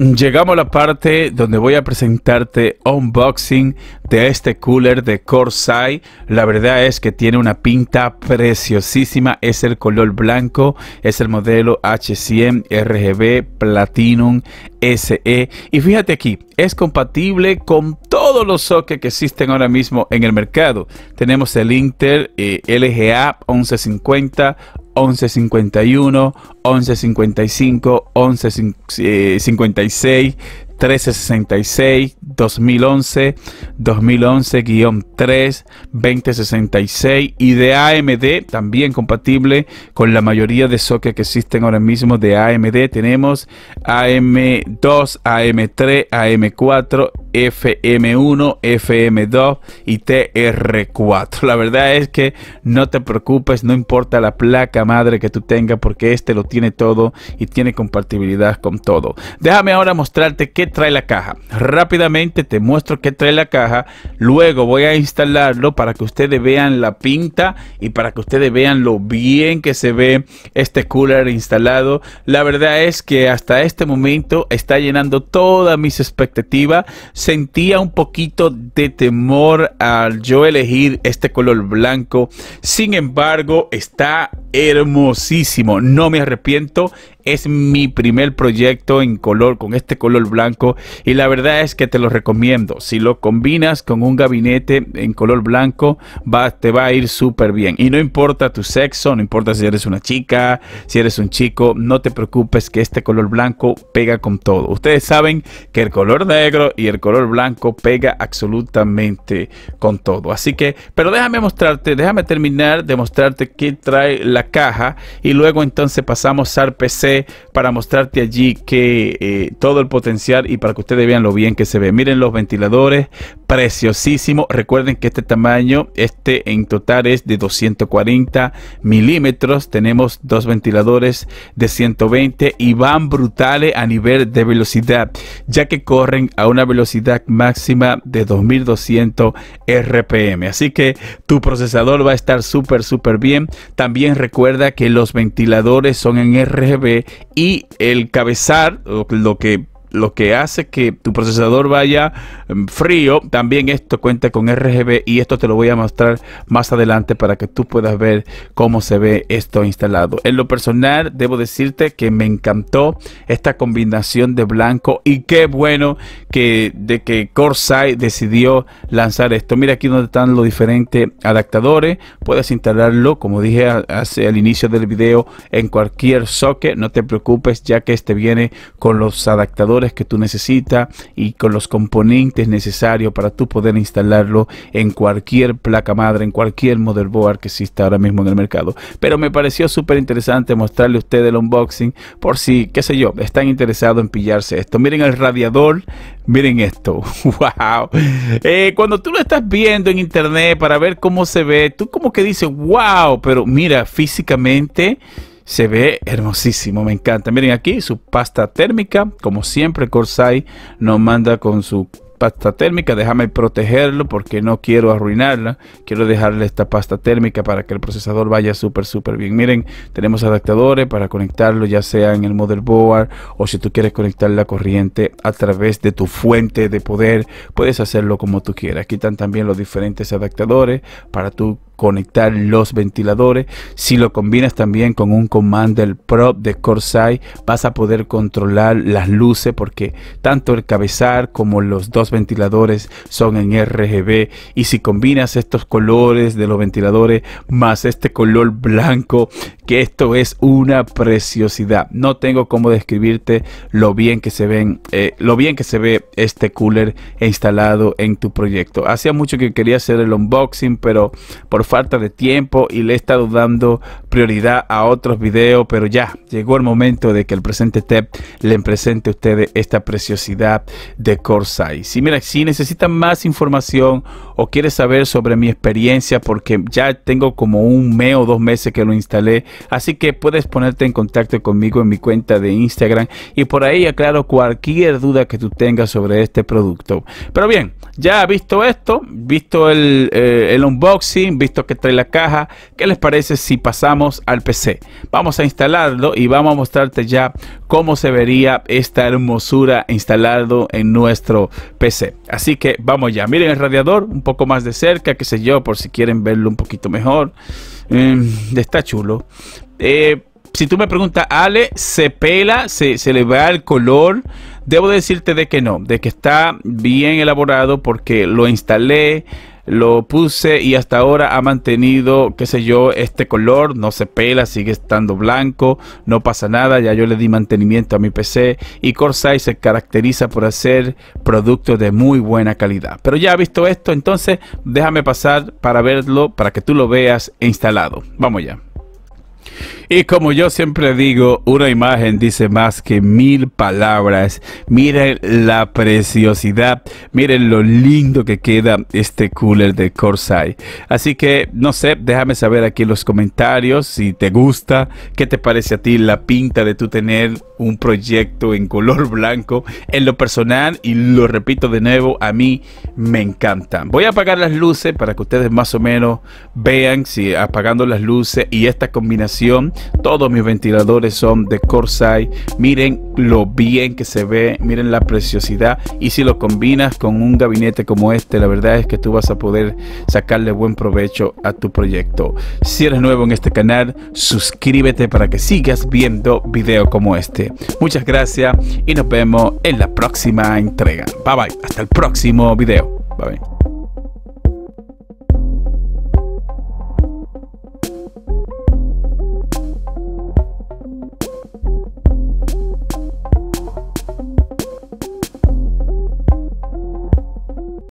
llegamos a la parte donde voy a presentarte unboxing de este cooler de Corsair. La verdad es que tiene una pinta preciosísima. Es el color blanco, es el modelo H100 RGB Platinum SE. Y fíjate aquí, es compatible con todos los sockets que existen ahora mismo en el mercado. Tenemos el inter LGA 1150, 1151, 1155, 1156, 1366, 2011, 2011-3, 2066 y de AMD, también compatible con la mayoría de sockets que existen ahora mismo de AMD. Tenemos AM2, AM3, AM4, FM1, FM2 y TR4. La verdad es que no te preocupes, no importa la placa madre que tú tengas porque este lo tiene todo y tiene compatibilidad con todo. Déjame ahora mostrarte qué trae la caja. Rápidamente te muestro qué trae la caja, luego voy a instalarlo para que ustedes vean la pinta y para que ustedes vean lo bien que se ve este cooler instalado. La verdad es que hasta este momento está llenando todas mis expectativas sentía un poquito de temor al yo elegir este color blanco. Sin embargo, está hermosísimo. No me arrepiento. Es mi primer proyecto en color con este color blanco y la verdad es que te lo recomiendo. Si lo combinas con un gabinete en color blanco, va, te va a ir súper bien. Y no importa tu sexo, no importa si eres una chica, si eres un chico, no te preocupes que este color blanco pega con todo. Ustedes saben que el color negro y el color color blanco pega absolutamente con todo. Así que, pero déjame mostrarte, déjame terminar de mostrarte qué trae la caja y luego entonces pasamos al PC para mostrarte allí que eh, todo el potencial y para que ustedes vean lo bien que se ve. Miren los ventiladores, preciosísimo. Recuerden que este tamaño, este en total es de 240 milímetros. Tenemos dos ventiladores de 120 y van brutales a nivel de velocidad, ya que corren a una velocidad máxima de 2200 RPM. Así que tu procesador va a estar súper, súper bien. También recuerda que los ventiladores son en RGB y el cabezal, lo que lo que hace que tu procesador vaya em, frío. También esto cuenta con RGB y esto te lo voy a mostrar más adelante para que tú puedas ver cómo se ve esto instalado. En lo personal, debo decirte que me encantó esta combinación de blanco y qué bueno que de que Corsair decidió lanzar esto. Mira aquí donde están los diferentes adaptadores. Puedes instalarlo, como dije hace al inicio del video, en cualquier socket. No te preocupes ya que este viene con los adaptadores que tú necesitas y con los componentes necesarios para tú poder instalarlo en cualquier placa madre, en cualquier motherboard que exista ahora mismo en el mercado. Pero me pareció súper interesante mostrarle a usted el unboxing por si, qué sé yo, están interesados en pillarse esto. Miren el radiador, miren esto. ¡Wow! Eh, cuando tú lo estás viendo en internet para ver cómo se ve, tú como que dices, ¡Wow! Pero mira, físicamente se ve hermosísimo, me encanta. Miren aquí su pasta térmica, como siempre Corsai nos manda con su pasta térmica, déjame protegerlo porque no quiero arruinarla, quiero dejarle esta pasta térmica para que el procesador vaya súper súper bien. Miren, tenemos adaptadores para conectarlo ya sea en el motherboard o si tú quieres conectar la corriente a través de tu fuente de poder, puedes hacerlo como tú quieras. Aquí están también los diferentes adaptadores para tu conectar los ventiladores. Si lo combinas también con un Commander Prop de Corsair, vas a poder controlar las luces porque tanto el cabezal como los dos ventiladores son en RGB. Y si combinas estos colores de los ventiladores más este color blanco, que esto es una preciosidad. No tengo cómo describirte lo bien que se ven, eh, lo bien que se ve este cooler instalado en tu proyecto. Hacía mucho que quería hacer el unboxing, pero por falta de tiempo y le he estado dando prioridad a otros videos, pero ya llegó el momento de que el presente TEP le presente a ustedes esta preciosidad de Corsair. Si mira, si necesitan más información o quieres saber sobre mi experiencia, porque ya tengo como un mes o dos meses que lo instalé, así que puedes ponerte en contacto conmigo en mi cuenta de Instagram y por ahí aclaro cualquier duda que tú tengas sobre este producto. Pero bien, ya visto esto, visto el eh, unboxing, visto que trae la caja. ¿Qué les parece si pasamos al PC? Vamos a instalarlo y vamos a mostrarte ya cómo se vería esta hermosura instalado en nuestro PC. Así que vamos ya. Miren el radiador un poco más de cerca, qué sé yo, por si quieren verlo un poquito mejor. Mm, está chulo. Eh, si tú me preguntas, Ale, ¿se pela? ¿Se, se le va el color? Debo decirte de que no, de que está bien elaborado porque lo instalé, lo puse y hasta ahora ha mantenido, qué sé yo, este color, no se pela, sigue estando blanco, no pasa nada, ya yo le di mantenimiento a mi PC y Corsair se caracteriza por hacer productos de muy buena calidad. Pero ya visto esto, entonces déjame pasar para verlo, para que tú lo veas instalado. Vamos ya. Y como yo siempre digo, una imagen dice más que mil palabras. Miren la preciosidad, miren lo lindo que queda este cooler de Corsair. Así que, no sé, déjame saber aquí en los comentarios si te gusta, qué te parece a ti la pinta de tú tener un proyecto en color blanco. En lo personal, y lo repito de nuevo, a mí me encanta. Voy a apagar las luces para que ustedes más o menos vean si apagando las luces y esta combinación todos mis ventiladores son de Corsair. Miren lo bien que se ve, miren la preciosidad. Y si lo combinas con un gabinete como este, la verdad es que tú vas a poder sacarle buen provecho a tu proyecto. Si eres nuevo en este canal, suscríbete para que sigas viendo videos como este. Muchas gracias y nos vemos en la próxima entrega. Bye bye, hasta el próximo video. Bye bye.